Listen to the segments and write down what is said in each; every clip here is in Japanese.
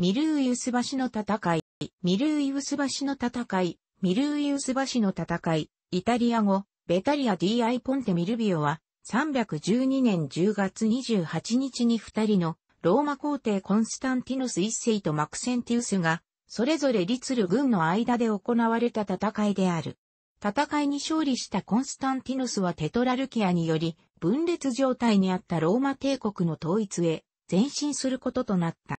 ミルーイウス橋の戦い、ミルーイウス橋の戦い、ミルーイウス橋の戦い、イタリア語、ベタリア DI ポンテミルビオは、312年10月28日に二人のローマ皇帝コンスタンティノス一世とマクセンティウスが、それぞれ立る軍の間で行われた戦いである。戦いに勝利したコンスタンティノスはテトラルキアにより分裂状態にあったローマ帝国の統一へ前進することとなった。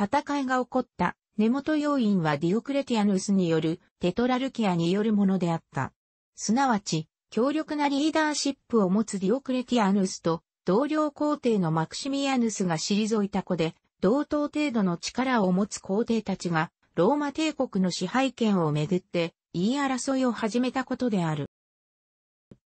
戦いが起こった根元要因はディオクレティアヌスによるテトラルキアによるものであった。すなわち、強力なリーダーシップを持つディオクレティアヌスと同僚皇帝のマクシミアヌスが退いた子で、同等程度の力を持つ皇帝たちがローマ帝国の支配権をめぐって言い争いを始めたことである。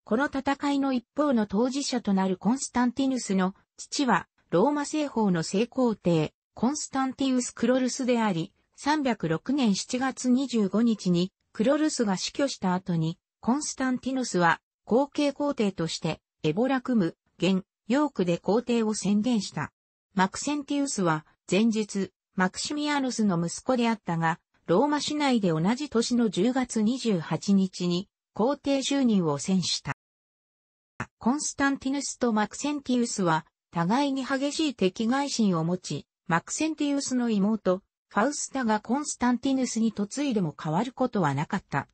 この戦いの一方の当事者となるコンスタンティヌスの父はローマ政法の聖皇帝コンスタンティウス・クロルスであり、306年7月25日にクロルスが死去した後に、コンスタンティノスは後継皇帝としてエボラクム、現、ヨークで皇帝を宣言した。マクセンティウスは前日、マクシミアノスの息子であったが、ローマ市内で同じ年の10月28日に皇帝就任を宣した。コンスタンティヌスとマクセンティウスは互いに激しい敵外心を持ち、マクセンティウスの妹、ファウスタがコンスタンティヌスに嫁いでも変わることはなかった。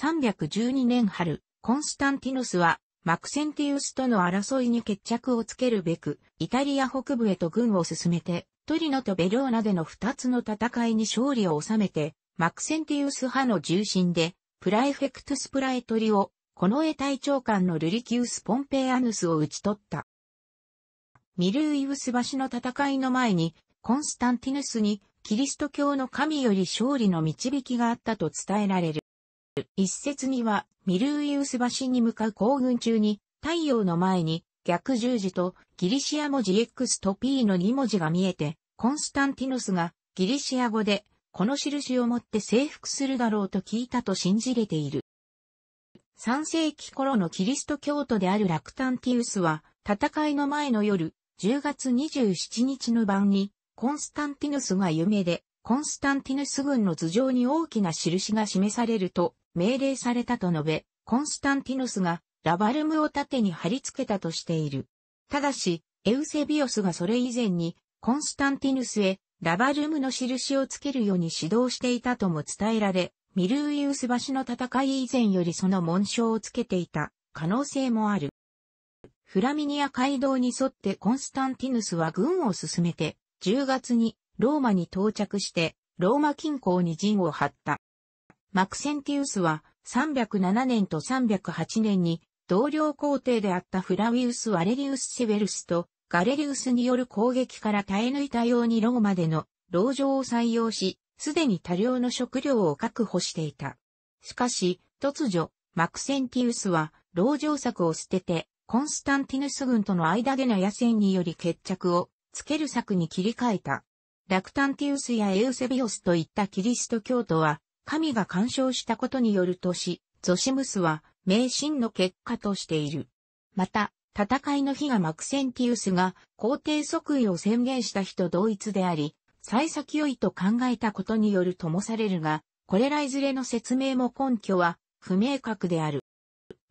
312年春、コンスタンティヌスは、マクセンティウスとの争いに決着をつけるべく、イタリア北部へと軍を進めて、トリノとベローナでの二つの戦いに勝利を収めて、マクセンティウス派の重心で、プライフェクトスプライトリを、この絵隊長官のルリキウス・ポンペイアヌスを討ち取った。ミルーイウス橋の戦いの前に、コンスタンティヌスにキリスト教の神より勝利の導きがあったと伝えられる。一説には、ミルーイウス橋に向かう行軍中に、太陽の前に逆十字とギリシア文字 X と P の2文字が見えて、コンスタンティヌスがギリシア語で、この印を持って征服するだろうと聞いたと信じれている。3世紀頃のキリスト教徒であるラクタンティウスは、戦いの前の夜、10月27日の晩に、コンスタンティヌスが夢で、コンスタンティヌス軍の頭上に大きな印が示されると命令されたと述べ、コンスタンティヌスがラバルムを盾に貼り付けたとしている。ただし、エウセビオスがそれ以前にコンスタンティヌスへラバルムの印をつけるように指導していたとも伝えられ、ミルーイウス橋の戦い以前よりその紋章をつけていた可能性もある。フラミニア街道に沿ってコンスタンティヌスは軍を進めて、10月にローマに到着して、ローマ近郊に陣を張った。マクセンティウスは307年と308年に同僚皇帝であったフラウィウス・アレリウス・シベルスとガレリウスによる攻撃から耐え抜いたようにローマでの牢城を採用し、すでに多量の食料を確保していた。しかし、突如、マクセンティウスは牢城策を捨てて、コンスタンティヌス軍との間での野戦により決着をつける策に切り替えた。ラクタンティウスやエウセビオスといったキリスト教徒は、神が干渉したことによるとし、ゾシムスは、迷信の結果としている。また、戦いの日がマクセンティウスが皇帝即位を宣言した日と同一であり、幸先良いと考えたことによるともされるが、これらいずれの説明も根拠は不明確である。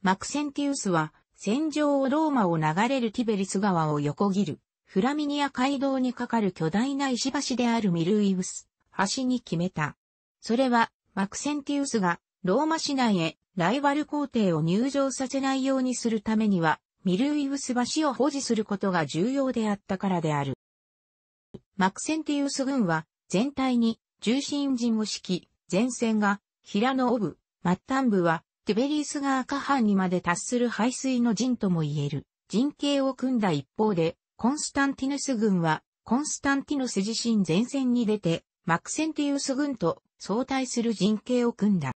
マクセンティウスは、戦場をローマを流れるティベリス川を横切る。フラミニア街道に架かる巨大な石橋であるミルイウス橋に決めた。それは、マクセンティウスがローマ市内へライバル皇帝を入場させないようにするためには、ミルイウス橋を保持することが重要であったからである。マクセンティウス軍は全体に重心陣を敷き、前線が平野オブ、末端部はテベリース川下半にまで達する排水の陣とも言える陣形を組んだ一方で、コンスタンティヌス軍は、コンスタンティヌス自身前線に出て、マクセンティウス軍と相対する陣形を組んだ。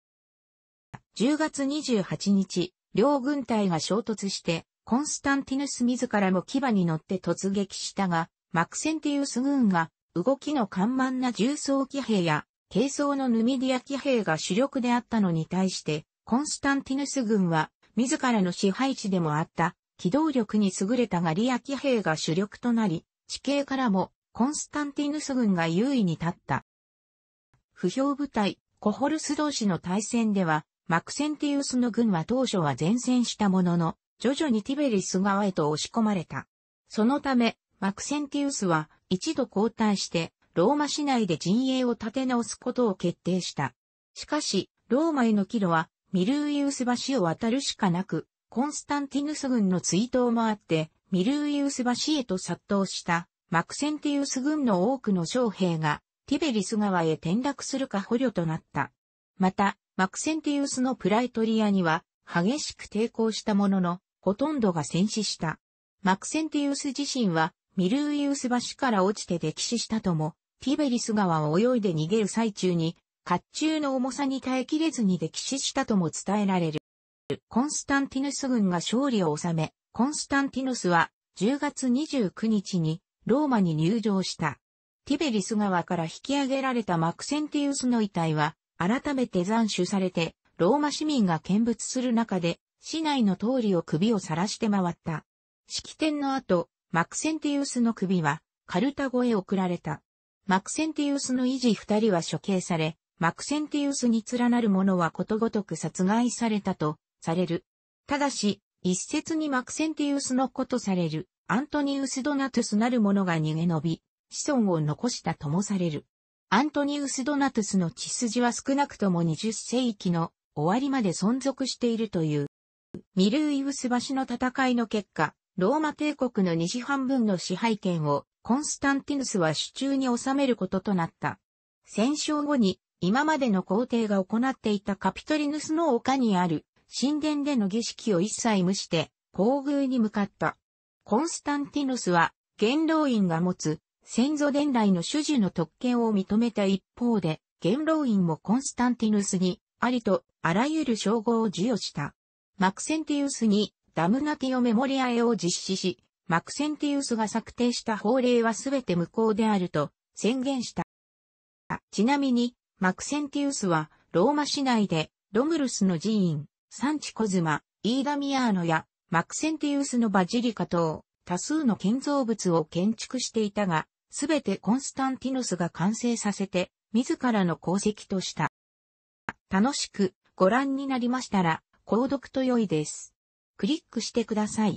10月28日、両軍隊が衝突して、コンスタンティヌス自らも牙に乗って突撃したが、マクセンティウス軍が動きの緩慢な重装騎兵や軽装のヌミディア騎兵が主力であったのに対して、コンスタンティヌス軍は自らの支配地でもあった機動力に優れたガリア騎兵が主力となり、地形からもコンスタンティヌス軍が優位に立った。不評部隊、コホルス同士の対戦では、マクセンティウスの軍は当初は前線したものの、徐々にティベリス側へと押し込まれた。そのため、マクセンティウスは一度交代して、ローマ市内で陣営を立て直すことを決定した。しかし、ローマへの帰路はミルーイウス橋を渡るしかなく、コンスタンティヌス軍の追悼もあって、ミルーイウス橋へと殺到したマクセンティウス軍の多くの将兵がティベリス川へ転落するか捕虜となった。また、マクセンティウスのプライトリアには激しく抵抗したものの、ほとんどが戦死した。マクセンティウス自身はミルーイウス橋から落ちて溺死したとも、ティベリス川を泳いで逃げる最中に、甲冑の重さに耐えきれずに溺死したとも伝えられる。コンスタンティヌス軍が勝利を収め、コンスタンティヌスは10月29日にローマに入場した。ティベリス川から引き上げられたマクセンティウスの遺体は改めて斬首されて、ローマ市民が見物する中で、市内の通りを首を晒して回った。式典の後、マクセンティウスの首はカルタゴへ送られた。マクセンティウスの維持二人は処刑され、マクセンティウスに連なる者はことごとく殺害されたとされる。ただし、一説にマクセンティウスの子とされる、アントニウス・ドナトゥスなる者が逃げ延び、子孫を残したともされる。アントニウス・ドナトゥスの血筋は少なくとも20世紀の終わりまで存続しているという。ミルーイウス橋の戦いの結果、ローマ帝国の西半分の支配権をコンスタンティヌスは手中に収めることとなった。戦勝後に今までの皇帝が行っていたカピトリヌスの丘にある神殿での儀式を一切無して、皇宮に向かった。コンスタンティノスは、元老院が持つ、先祖伝来の主事の特権を認めた一方で、元老院もコンスタンティヌスに、ありと、あらゆる称号を授与した。マクセンティウスに、ダムナティオメモリアエを実施し、マクセンティウスが策定した法令はすべて無効であると、宣言した。ちなみに、マクセンティウスは、ローマ市内で、ロムルスの寺院、サンチコズマ、イーダミアーノやマクセンティウスのバジリカ等、多数の建造物を建築していたが、すべてコンスタンティノスが完成させて、自らの功績とした。楽しくご覧になりましたら、購読と良いです。クリックしてください。